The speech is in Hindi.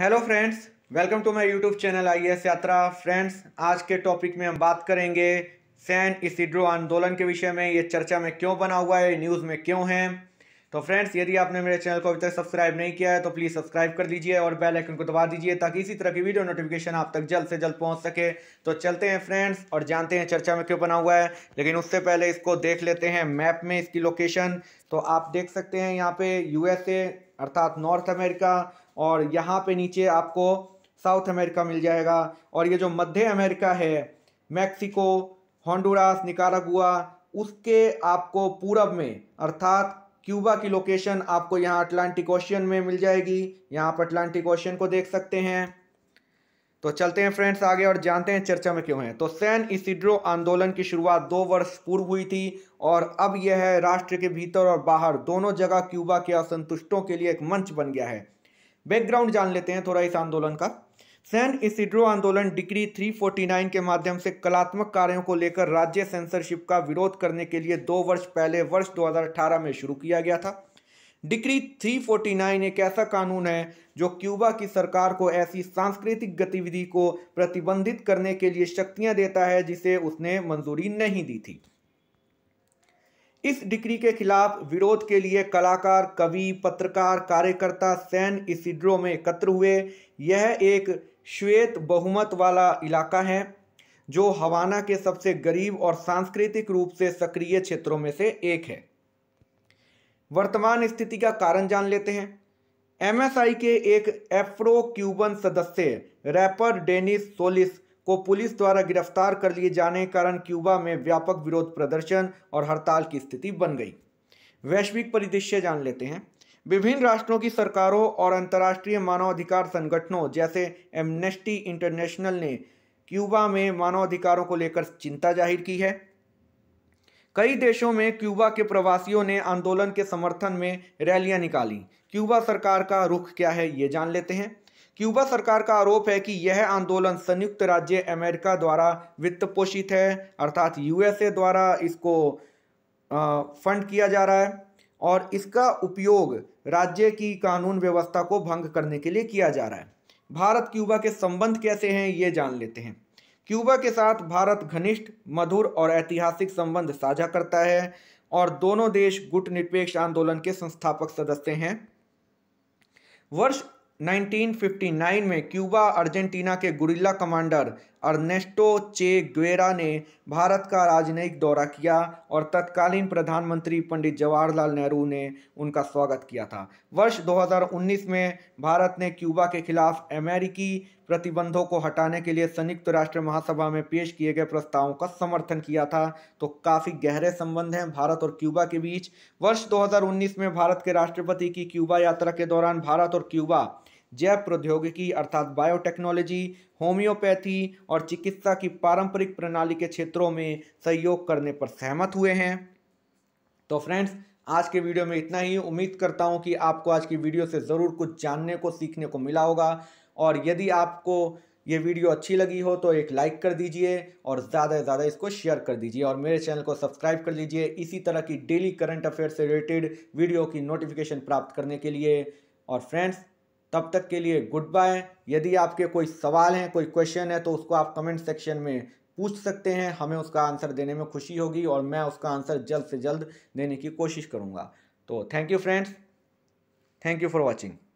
hello friends welcome to my YouTube channel I S यात्रा फ्रेंड्स आज के टॉपिक में हम बात करेंगे सैन इसिड्रो आंदोलन के विषय में ये चर्चा में क्यों बना हुआ है न्यूज़ में क्यों है तो फ्रेंड्स यदि आपने मेरे चैनल को अभी तक सब्सक्राइब नहीं किया है तो प्लीज़ सब्सक्राइब कर दीजिए और बेल आइकन को दबा दीजिए ताकि इसी तरह की वीडियो नोटिफिकेशन आप तक जल्द से जल्द पहुंच सके तो चलते हैं फ्रेंड्स और जानते हैं चर्चा में क्यों बना हुआ है लेकिन उससे पहले इसको देख लेते हैं मैप में इसकी लोकेशन तो आप देख सकते हैं यहाँ पे यूएसए अर्थात नॉर्थ अमेरिका और यहाँ पे नीचे आपको साउथ अमेरिका मिल जाएगा और ये जो मध्य अमेरिका है मैक्सिको हॉन्डुरास निकारागुआ उसके आपको पूरब में अर्थात क्यूबा की लोकेशन आपको यहाँ अटलांटिक ओशियन में मिल जाएगी यहाँ आप अटलांटिक ओशियन को देख सकते हैं तो चलते हैं फ्रेंड्स आगे और जानते हैं चर्चा में क्यों है तो सैन इसिड्रो आंदोलन की शुरुआत दो वर्ष पूर्व हुई थी और अब यह है राष्ट्र के भीतर और बाहर दोनों जगह क्यूबा के असंतुष्टों के लिए एक मंच बन गया है बैकग्राउंड जान लेते हैं थोड़ा इस आंदोलन का सैन इसिड्रो आंदोलन डिग्री 349 के माध्यम से कलात्मक कार्यों को लेकर राज्य सेंसरशिप का विरोध करने के लिए दो वर्ष पहले वर्ष 2018 में शुरू किया गया था डिक्री 349 एक ऐसा कानून है जो क्यूबा की सरकार को ऐसी सांस्कृतिक गतिविधि को प्रतिबंधित करने के लिए शक्तियां देता है जिसे उसने मंजूरी नहीं दी थी इस डिक्री के खिलाफ विरोध के लिए कलाकार कवि पत्रकार कार्यकर्ता सैन इसिड्रो में एकत्र हुए यह एक श्वेत बहुमत वाला इलाका है जो हवाना के सबसे गरीब और सांस्कृतिक रूप से सक्रिय क्षेत्रों में से एक है वर्तमान स्थिति का कारण जान लेते हैं एमएसआई के एक एफ्रो क्यूबन सदस्य रैपर डेनिस सोलिस को पुलिस द्वारा गिरफ्तार कर लिए जाने के कारण क्यूबा में व्यापक विरोध प्रदर्शन और हड़ताल की स्थिति बन गई वैश्विक परिदृश्य जान लेते हैं विभिन्न राष्ट्रों की सरकारों और अंतर्राष्ट्रीय मानवाधिकार संगठनों जैसे एमनेस्टी इंटरनेशनल ने क्यूबा में मानवाधिकारों को लेकर चिंता जाहिर की है कई देशों में क्यूबा के प्रवासियों ने आंदोलन के समर्थन में रैलियां निकाली क्यूबा सरकार का रुख क्या है ये जान लेते हैं क्यूबा सरकार का आरोप है कि यह आंदोलन संयुक्त राज्य अमेरिका द्वारा वित्त पोषित है अर्थात यूएसए द्वारा इसको फंड किया जा रहा है और इसका उपयोग राज्य की कानून व्यवस्था को भंग करने के लिए किया जा रहा है भारत क्यूबा के संबंध कैसे हैं ये जान लेते हैं क्यूबा के साथ भारत घनिष्ठ मधुर और ऐतिहासिक संबंध साझा करता है और दोनों देश गुट निरपेक्ष आंदोलन के संस्थापक सदस्य हैं वर्ष 1959 में क्यूबा अर्जेंटीना के guerrilla commander Ernesto Che Guevara ने भारत का राजनयिक दौरा किया और तत्कालीन प्रधानमंत्री पंडित जवाहरलाल नेहरू ने उनका स्वागत किया था वर्ष 2019 में भारत ने क्यूबा के खिलाफ अमेरिकी प्रतिबंधों को हटाने के लिए संयुक्त राष्ट्र महासभा में पेश किए गए प्रस्तावों का समर्थन किया था तो काफ़ी गहरे संबंध हैं भारत और क्यूबा के बीच वर्ष दो में भारत के राष्ट्रपति की क्यूबा यात्रा के दौरान भारत और क्यूबा जैव प्रौद्योगिकी अर्थात बायोटेक्नोलॉजी होम्योपैथी और चिकित्सा की पारंपरिक प्रणाली के क्षेत्रों में सहयोग करने पर सहमत हुए हैं तो फ्रेंड्स आज के वीडियो में इतना ही उम्मीद करता हूँ कि आपको आज की वीडियो से ज़रूर कुछ जानने को सीखने को मिला होगा और यदि आपको ये वीडियो अच्छी लगी हो तो एक लाइक कर दीजिए और ज़्यादा से ज़्यादा इसको शेयर कर दीजिए और मेरे चैनल को सब्सक्राइब कर लीजिए इसी तरह की डेली करंट अफेयर से रिलेटेड वीडियो की नोटिफिकेशन प्राप्त करने के लिए और फ्रेंड्स तब तक के लिए गुड बाय यदि आपके कोई सवाल हैं कोई क्वेश्चन है तो उसको आप कमेंट सेक्शन में पूछ सकते हैं हमें उसका आंसर देने में खुशी होगी और मैं उसका आंसर जल्द से जल्द देने की कोशिश करूँगा तो thank you friends thank you for watching